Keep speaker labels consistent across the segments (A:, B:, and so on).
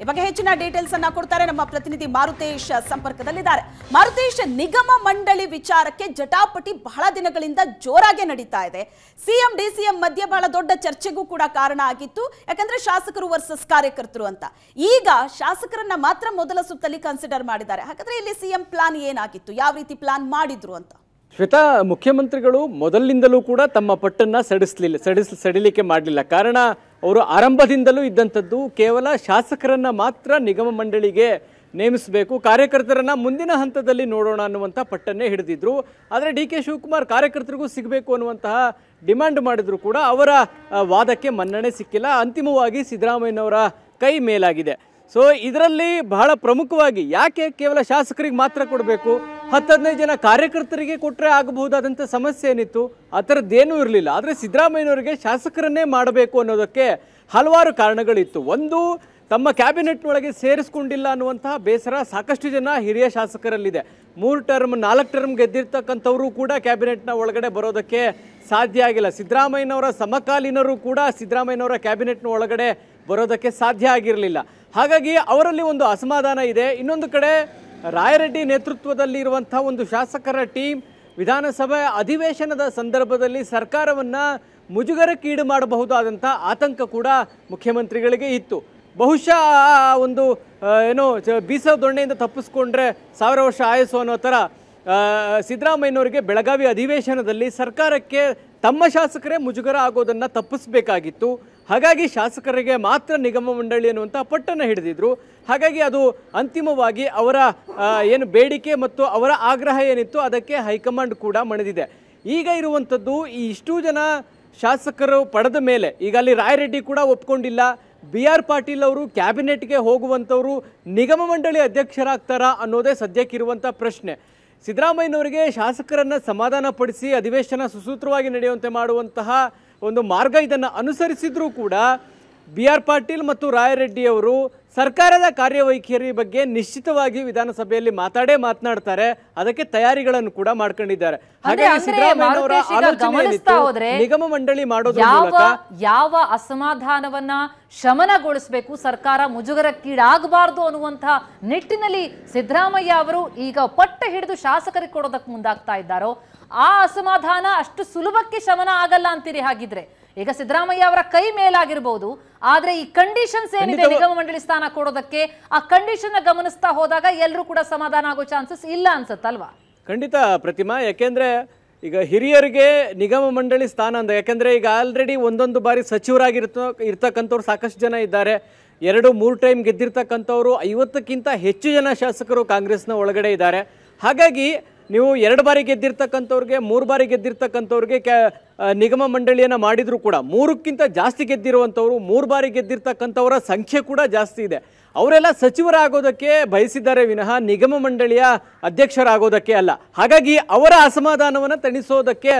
A: ಈ ಬಗ್ಗೆ ಹೆಚ್ಚಿನ ಡೀಟೇಲ್ಸ್ ಅನ್ನ ಕೊಡ್ತಾರೆ ನಮ್ಮ ಪ್ರತಿನಿಧಿ ಮಾರುತೇಶ್ ಸಂಪರ್ಕದಲ್ಲಿದ್ದಾರೆ ಮಾರುತೇಶ್ ನಿಗಮ ಮಂಡಳಿ ವಿಚಾರಕ್ಕೆ ಜಟಾಪಟಿ ಬಹಳ ದಿನಗಳಿಂದ ಜೋರಾಗಿ ನಡೀತಾ ಇದೆ ಸಿಎಂ ಡಿಸಿಎಂ ಮಧ್ಯೆ ಬಹಳ ದೊಡ್ಡ ಚರ್ಚೆಗೂ ಕೂಡ ಕಾರಣ ಆಗಿತ್ತು ಯಾಕಂದ್ರೆ ಶಾಸಕರು ವರ್ಸಸ್ ಕಾರ್ಯಕರ್ತರು ಅಂತ ಈಗ ಶಾಸಕರನ್ನ ಮಾತ್ರ ಮೊದಲ ಸುತ್ತಲ್ಲಿ ಕನ್ಸಿಡರ್ ಮಾಡಿದ್ದಾರೆ ಹಾಗಾದ್ರೆ ಇಲ್ಲಿ ಸಿಎಂ ಪ್ಲಾನ್ ಏನಾಗಿತ್ತು ಯಾವ ರೀತಿ ಪ್ಲಾನ್ ಮಾಡಿದ್ರು ಅಂತ ಶ್ವೇತಾ ಮುಖ್ಯಮಂತ್ರಿಗಳು ಮೊದಲಿನಿಂದಲೂ ಕೂಡ ತಮ್ಮ ಪಟ್ಟನ್ನ ಸಡಿಸ್ಲಿಲ್ಲ ಸಡಿಸ್ ಸಡಿಲಿಕ್ಕೆ ಮಾಡಲಿಲ್ಲ ಕಾರಣ ಅವರು ಆರಂಭದಿಂದಲೂ ಇದ್ದಂಥದ್ದು ಕೇವಲ ಶಾಸಕರನ್ನು ಮಾತ್ರ ನಿಗಮ ಮಂಡಳಿಗೆ ನೇಮಿಸಬೇಕು ಕಾರ್ಯಕರ್ತರನ್ನು ಮುಂದಿನ ಹಂತದಲ್ಲಿ ನೋಡೋಣ ಅನ್ನುವಂಥ ಪಟ್ಟನ್ನೇ ಹಿಡಿದಿದ್ರು ಆದರೆ ಡಿ ಕೆ ಶಿವಕುಮಾರ್ ಕಾರ್ಯಕರ್ತರಿಗೂ ಸಿಗಬೇಕು ಅನ್ನುವಂತಹ ಡಿಮ್ಯಾಂಡ್ ಮಾಡಿದರೂ ಕೂಡ ಅವರ ವಾದಕ್ಕೆ ಮನ್ನಣೆ ಸಿಕ್ಕಿಲ್ಲ ಅಂತಿಮವಾಗಿ ಸಿದ್ದರಾಮಯ್ಯನವರ ಕೈ ಮೇಲಾಗಿದೆ ಸೊ ಇದರಲ್ಲಿ ಬಹಳ ಪ್ರಮುಖವಾಗಿ ಯಾಕೆ ಕೇವಲ ಶಾಸಕರಿಗೆ ಮಾತ್ರ ಕೊಡಬೇಕು ಹದಿನೈದು ಜನ ಕಾರ್ಯಕರ್ತರಿಗೆ ಕೊಟ್ಟರೆ ಆಗಬಹುದಾದಂಥ ಸಮಸ್ಯೆ ಏನಿತ್ತು ಆ ಥರದ್ದೇನೂ ಇರಲಿಲ್ಲ ಆದರೆ ಸಿದ್ದರಾಮಯ್ಯನವರಿಗೆ ಶಾಸಕರನ್ನೇ ಮಾಡಬೇಕು ಅನ್ನೋದಕ್ಕೆ ಹಲವಾರು ಕಾರಣಗಳಿತ್ತು ಒಂದು ತಮ್ಮ ಕ್ಯಾಬಿನೆಟ್ನೊಳಗೆ ಸೇರಿಸ್ಕೊಂಡಿಲ್ಲ ಅನ್ನುವಂತಹ ಬೇಸರ ಸಾಕಷ್ಟು ಜನ ಹಿರಿಯ ಶಾಸಕರಲ್ಲಿದೆ ಮೂರು ಟರ್ಮ್ ನಾಲ್ಕು ಟರ್ಮ್ ಗೆದ್ದಿರ್ತಕ್ಕಂಥವರು ಕೂಡ ಕ್ಯಾಬಿನೆಟ್ನ ಒಳಗಡೆ ಬರೋದಕ್ಕೆ ಸಾಧ್ಯ ಆಗಿಲ್ಲ ಸಿದ್ದರಾಮಯ್ಯನವರ ಸಮಕಾಲೀನರು ಕೂಡ ಸಿದ್ದರಾಮಯ್ಯನವರ ಕ್ಯಾಬಿನೆಟ್ನ ಒಳಗಡೆ ಬರೋದಕ್ಕೆ ಸಾಧ್ಯ ಆಗಿರಲಿಲ್ಲ ಹಾಗಾಗಿ ಅವರಲ್ಲಿ ಒಂದು ಅಸಮಾಧಾನ ಇದೆ ಇನ್ನೊಂದು ಕಡೆ ರಾಯರೆಡ್ಡಿ ನೇತೃತ್ವದಲ್ಲಿ ಒಂದು ಶಾಸಕರ ಟೀಮ್ ವಿಧಾನಸಭೆ ಅಧಿವೇಶನದ ಸಂದರ್ಭದಲ್ಲಿ ಸರ್ಕಾರವನ್ನು ಮುಜುಗರಕ್ಕೀಡು ಮಾಡಬಹುದಾದಂಥ ಆತಂಕ ಕೂಡ ಮುಖ್ಯಮಂತ್ರಿಗಳಿಗೆ ಇತ್ತು ಬಹುಶಃ ಒಂದು ಏನು ಬೀಸೋ ದೊಣ್ಣೆಯಿಂದ ತಪ್ಪಿಸ್ಕೊಂಡ್ರೆ ಸಾವಿರ ವರ್ಷ ಆಯಸ್ಸು ಅನ್ನೋ ಥರ ಸಿದ್ದರಾಮಯ್ಯನವರಿಗೆ ಬೆಳಗಾವಿ ಅಧಿವೇಶನದಲ್ಲಿ ಸರ್ಕಾರಕ್ಕೆ ತಮ್ಮ ಶಾಸಕರೇ ಮುಜುಗರ ಆಗೋದನ್ನು ತಪ್ಪಿಸಬೇಕಾಗಿತ್ತು ಹಾಗಾಗಿ ಶಾಸಕರಿಗೆ ಮಾತ್ರ ನಿಗಮ ಮಂಡಳಿ ಅನ್ನುವಂಥ ಪಟ್ಟನ್ನು ಹಿಡಿದಿದ್ರು ಹಾಗಾಗಿ ಅದು ಅಂತಿಮವಾಗಿ ಅವರ ಏನು ಬೇಡಿಕೆ ಮತ್ತು ಅವರ ಆಗ್ರಹ ಏನಿತ್ತು ಅದಕ್ಕೆ ಹೈಕಮಾಂಡ್ ಕೂಡ ಮಣಿದಿದೆ ಈಗ ಇರುವಂಥದ್ದು ಈ ಇಷ್ಟು ಜನ ಶಾಸಕರು ಪಡೆದ ಮೇಲೆ ಈಗ ಅಲ್ಲಿ ರಾಯರೆಡ್ಡಿ ಕೂಡ ಒಪ್ಕೊಂಡಿಲ್ಲ ಬಿ ಆರ್ ಪಾಟೀಲ್ ಅವರು ಕ್ಯಾಬಿನೆಟ್ಗೆ ಹೋಗುವಂಥವರು ನಿಗಮ ಮಂಡಳಿ ಅಧ್ಯಕ್ಷರಾಗ್ತಾರಾ ಅನ್ನೋದೇ ಸದ್ಯಕ್ಕಿರುವಂಥ ಪ್ರಶ್ನೆ ಸಿದ್ದರಾಮಯ್ಯನವರಿಗೆ ಶಾಸಕರನ್ನು ಸಮಾಧಾನಪಡಿಸಿ ಅಧಿವೇಶನ ಸುಸೂತ್ರವಾಗಿ ನಡೆಯುವಂತೆ ಮಾಡುವಂತಹ ಒಂದು ಮಾರ್ಗ ಇದನ್ನು ಅನುಸರಿಸಿದ್ರೂ ಕೂಡ ಬಿ ಆರ್ ಪಾಟೀಲ್ ಮತ್ತು ಅವರು ಸರ್ಕಾರದ ಕಾರ್ಯವೈಖರಿ ಬಗ್ಗೆ ನಿಶ್ಚಿತವಾಗಿ ವಿಧಾನಸಭೆಯಲ್ಲಿ ಮಾತಾಡೇ ಮಾತನಾಡ್ತಾರೆ ಅದಕ್ಕೆ ತಯಾರಿಗಳನ್ನು ಕೂಡ ಮಾಡ್ಕೊಂಡಿದ್ದಾರೆ ನಿಗಮ ಮಂಡಳಿ ಮಾಡೋದು ಯಾವ ಯಾವ ಅಸಮಾಧಾನವನ್ನ ಶಮನಗೊಳಿಸಬೇಕು ಸರ್ಕಾರ ಮುಜುಗರಕ್ಕೀಡಾಗಬಾರದು ಅನ್ನುವಂತಹ ನಿಟ್ಟಿನಲ್ಲಿ ಸಿದ್ದರಾಮಯ್ಯ ಅವರು ಈಗ ಪಟ್ಟ ಹಿಡಿದು ಶಾಸಕರಿಗೆ ಕೊಡೋದಕ್ಕೆ ಮುಂದಾಗ್ತಾ ಇದ್ದಾರೋ ಆ ಅಸಮಾಧಾನ ಅಷ್ಟು ಸುಲಭಕ್ಕೆ ಶಮನ ಆಗಲ್ಲ ಅಂತೀರಿ ಹಾಗಿದ್ರೆ ಈಗ ಸಿದ್ದರಾಮಯ್ಯ ಅವರ ಕೈ ಮೇಲಾಗಿರ್ಬೋದು ಆದ್ರೆ ಈ ಕಂಡೀಷನ್ಸ್ ಏನಿದೆ ನಿಗಮ ಮಂಡಳಿ ಸ್ಥಾನ ಕೊಡೋದಕ್ಕೆ ಆ ಕಂಡೀಷನ್ ಗಮನಿಸ್ತಾ ಹೋದಾಗ ಎಲ್ಲರೂ ಕೂಡ ಸಮಾಧಾನ ಆಗೋ ಚಾನ್ಸಸ್ ಇಲ್ಲ ಅನ್ಸುತ್ತಲ್ವಾ ಖಂಡಿತ ಪ್ರತಿಮಾ ಯಾಕೆಂದ್ರೆ ಈಗ ಹಿರಿಯರಿಗೆ ನಿಗಮ ಮಂಡಳಿ ಸ್ಥಾನ ಅಂದ ಯಾಕೆಂದ್ರೆ ಈಗ ಆಲ್ರೆಡಿ ಒಂದೊಂದು ಬಾರಿ ಸಚಿವರಾಗಿರ್ತ ಇರ್ತಕ್ಕಂಥವ್ರು ಸಾಕಷ್ಟು ಜನ ಇದ್ದಾರೆ ಎರಡು ಮೂರು ಟೈಮ್ ಗೆದ್ದಿರ್ತಕ್ಕಂಥವ್ರು ಐವತ್ತಕ್ಕಿಂತ ಹೆಚ್ಚು ಜನ ಶಾಸಕರು ಕಾಂಗ್ರೆಸ್ನ ಒಳಗಡೆ ಇದ್ದಾರೆ ಹಾಗಾಗಿ ನೀವು ಎರಡು ಬಾರಿ ಗೆದ್ದಿರ್ತಕ್ಕಂಥವ್ರಿಗೆ ಮೂರು ಬಾರಿ ಗೆದ್ದಿರ್ತಕ್ಕಂಥವ್ರಿಗೆ ಕ್ಯಾ ನಿಗಮ ಮಂಡಳಿಯನ್ನು ಮಾಡಿದರೂ ಕೂಡ ಮೂರಕ್ಕಿಂತ ಜಾಸ್ತಿ ಗೆದ್ದಿರುವಂಥವ್ರು ಮೂರು ಬಾರಿ ಗೆದ್ದಿರ್ತಕ್ಕಂಥವರ ಸಂಖ್ಯೆ ಕೂಡ ಜಾಸ್ತಿ ಇದೆ ಅವರೆಲ್ಲ ಸಚಿವರಾಗೋದಕ್ಕೆ ಬಯಸಿದ್ದಾರೆ ವಿನಃ ನಿಗಮ ಮಂಡಳಿಯ ಅಧ್ಯಕ್ಷರಾಗೋದಕ್ಕೆ ಅಲ್ಲ ಹಾಗಾಗಿ ಅವರ ಅಸಮಾಧಾನವನ್ನು ತಣಿಸೋದಕ್ಕೆ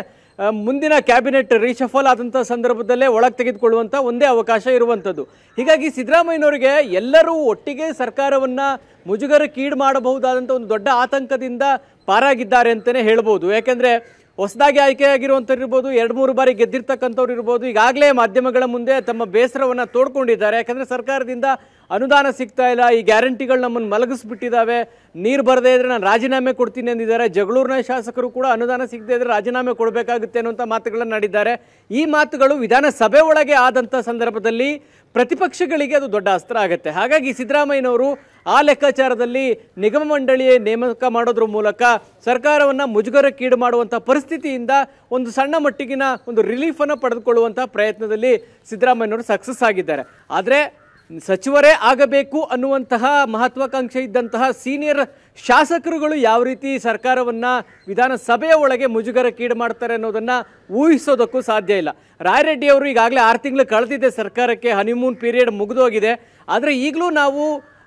A: ಮುಂದಿನ ಕ್ಯಾಬಿನೆಟ್ ರೀಶಫಲ್ ಆದಂಥ ಸಂದರ್ಭದಲ್ಲೇ ಒಳಗೆ ತೆಗೆದುಕೊಳ್ಳುವಂಥ ಒಂದೇ ಅವಕಾಶ ಇರುವಂಥದ್ದು ಹೀಗಾಗಿ ಸಿದ್ದರಾಮಯ್ಯನವರಿಗೆ ಎಲ್ಲರೂ ಒಟ್ಟಿಗೆ ಸರ್ಕಾರವನ್ನು ಮುಜುಗರಕ್ಕೀಡು ಮಾಡಬಹುದಾದಂಥ ಒಂದು ದೊಡ್ಡ ಆತಂಕದಿಂದ ಪಾರಾಗಿದ್ದಾರೆ ಅಂತಲೇ ಹೇಳ್ಬೋದು ಯಾಕೆಂದರೆ ಹೊಸದಾಗಿ ಆಯ್ಕೆಯಾಗಿರುವಂಥವ್ರು ಇರ್ಬೋದು ಎರಡು ಮೂರು ಬಾರಿ ಗೆದ್ದಿರ್ತಕ್ಕಂಥವ್ರು ಇರ್ಬೋದು ಈಗಾಗಲೇ ಮಾಧ್ಯಮಗಳ ಮುಂದೆ ತಮ್ಮ ಬೇಸರವನ್ನು ತೋಡ್ಕೊಂಡಿದ್ದಾರೆ ಯಾಕಂದರೆ ಸರ್ಕಾರದಿಂದ ಅನುದಾನ ಸಿಗ್ತಾ ಇಲ್ಲ ಈ ಗ್ಯಾರಂಟಿಗಳು ನಮ್ಮನ್ನು ಮಲಗಿಸ್ಬಿಟ್ಟಿದ್ದಾವೆ ನೀರು ಬರದೇ ಇದ್ರೆ ನಾನು ರಾಜೀನಾಮೆ ಕೊಡ್ತೀನಿ ಅಂದಿದ್ದಾರೆ ಜಗಳೂರಿನ ಶಾಸಕರು ಕೂಡ ಅನುದಾನ ಸಿಗದೇ ಇದ್ರೆ ರಾಜೀನಾಮೆ ಕೊಡಬೇಕಾಗುತ್ತೆ ಅನ್ನುವಂಥ ಮಾತುಗಳನ್ನು ನಾಡಿದ್ದಾರೆ ಈ ಮಾತುಗಳು ವಿಧಾನಸಭೆ ಒಳಗೆ ಆದಂಥ ಸಂದರ್ಭದಲ್ಲಿ ಪ್ರತಿಪಕ್ಷಗಳಿಗೆ ಅದು ದೊಡ್ಡ ಅಸ್ತ್ರ ಆಗುತ್ತೆ ಹಾಗಾಗಿ ಸಿದ್ದರಾಮಯ್ಯನವರು ಆ ಲೆಕ್ಕಾಚಾರದಲ್ಲಿ ನಿಗಮ ಮಂಡಳಿಯೇ ನೇಮಕ ಮಾಡೋದ್ರ ಮೂಲಕ ಸರ್ಕಾರವನ್ನು ಮುಜುಗರಕ್ಕೀಡು ಮಾಡುವಂಥ ಪರಿಸ್ಥಿತಿಯಿಂದ ಒಂದು ಸಣ್ಣ ಮಟ್ಟಿಗಿನ ಒಂದು ರಿಲೀಫನ್ನು ಪಡೆದುಕೊಳ್ಳುವಂಥ ಪ್ರಯತ್ನದಲ್ಲಿ ಸಿದ್ದರಾಮಯ್ಯನವರು ಸಕ್ಸಸ್ ಆಗಿದ್ದಾರೆ ಆದರೆ ಸಚಿವರೇ ಆಗಬೇಕು ಅನ್ನುವಂತಹ ಮಹತ್ವಾಕಾಂಕ್ಷೆ ಇದ್ದಂತಹ ಸೀನಿಯರ್ ಶಾಸಕರುಗಳು ಯಾವ ರೀತಿ ಸರ್ಕಾರವನ್ನು ವಿಧಾನಸಭೆಯ ಒಳಗೆ ಮುಜುಗರಕ್ಕೀಡು ಮಾಡ್ತಾರೆ ಅನ್ನೋದನ್ನು ಊಹಿಸೋದಕ್ಕೂ ಸಾಧ್ಯ ಇಲ್ಲ ರಾಯರೆಡ್ಡಿ ಅವರು ಈಗಾಗಲೇ ಆರು ತಿಂಗಳು ಕಳೆದಿದೆ ಸರ್ಕಾರಕ್ಕೆ ಹನಿಮೂನ್ ಪೀರಿಯಡ್ ಮುಗಿದೋಗಿದೆ ಆದರೆ ಈಗಲೂ ನಾವು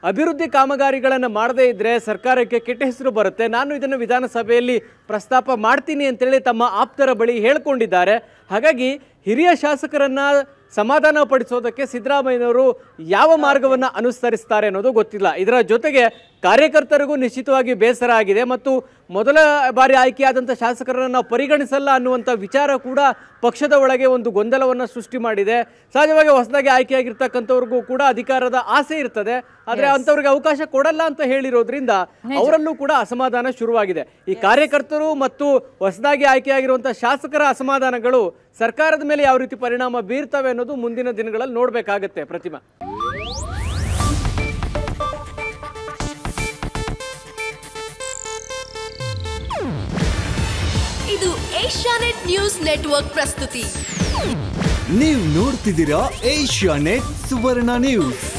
A: ಅಭಿವೃದ್ಧಿ ಕಾಮಗಾರಿಗಳನ್ನು ಮಾಡದೇ ಇದ್ದರೆ ಸರ್ಕಾರಕ್ಕೆ ಕೆಟ್ಟ ಹೆಸರು ಬರುತ್ತೆ ನಾನು ಇದನ್ನು ವಿಧಾನಸಭೆಯಲ್ಲಿ ಪ್ರಸ್ತಾಪ ಮಾಡ್ತೀನಿ ಅಂತೇಳಿ ತಮ್ಮ ಆಪ್ತರ ಬಳಿ ಹೇಳ್ಕೊಂಡಿದ್ದಾರೆ ಹಾಗಾಗಿ ಹಿರಿಯ ಶಾಸಕರನ್ನು ಸಮಾಧಾನ ಪಡಿಸೋದಕ್ಕೆ ಸಿದ್ದರಾಮಯ್ಯನವರು ಯಾವ ಮಾರ್ಗವನ್ನು ಅನುಸರಿಸ್ತಾರೆ ಅನ್ನೋದು ಗೊತ್ತಿಲ್ಲ ಇದರ ಜೊತೆಗೆ ಕಾರ್ಯಕರ್ತರಿಗೂ ನಿಶ್ಚಿತವಾಗಿ ಬೇಸರ ಆಗಿದೆ ಮತ್ತು ಮೊದಲ ಬಾರಿ ಆಯ್ಕೆಯಾದಂಥ ಶಾಸಕರನ್ನು ನಾವು ಪರಿಗಣಿಸಲ್ಲ ಅನ್ನುವಂಥ ವಿಚಾರ ಕೂಡ ಪಕ್ಷದ ಒಳಗೆ ಒಂದು ಗೊಂದಲವನ್ನು ಸೃಷ್ಟಿ ಮಾಡಿದೆ ಸಹಜವಾಗಿ ಹೊಸದಾಗಿ ಆಯ್ಕೆಯಾಗಿರ್ತಕ್ಕಂಥವ್ರಿಗೂ ಕೂಡ ಅಧಿಕಾರದ ಆಸೆ ಇರ್ತದೆ ಆದರೆ ಅಂಥವ್ರಿಗೆ ಅವಕಾಶ ಕೊಡಲ್ಲ ಅಂತ ಹೇಳಿರೋದ್ರಿಂದ ಅವರಲ್ಲೂ ಕೂಡ ಅಸಮಾಧಾನ ಶುರುವಾಗಿದೆ ಈ ಕಾರ್ಯಕರ್ತರು ಮತ್ತು ಹೊಸದಾಗಿ ಆಯ್ಕೆಯಾಗಿರುವಂಥ ಶಾಸಕರ ಅಸಮಾಧಾನಗಳು ಸರ್ಕಾರದ ಮೇಲೆ ಯಾವ ರೀತಿ ಪರಿಣಾಮ ಬೀರ್ತವೆ ಅನ್ನೋದು ಮುಂದಿನ ದಿನಗಳಲ್ಲಿ ನೋಡಬೇಕಾಗತ್ತೆ ಪ್ರತಿಮಾ ಇದು ಏಷ್ಯಾನೆಟ್ ನ್ಯೂಸ್ ನೆಟ್ವರ್ಕ್ ಪ್ರಸ್ತುತಿ ನೀವು ನೋಡ್ತಿದ್ದೀರಾ ನೆಟ್ ಸುವರ್ಣ ನ್ಯೂಸ್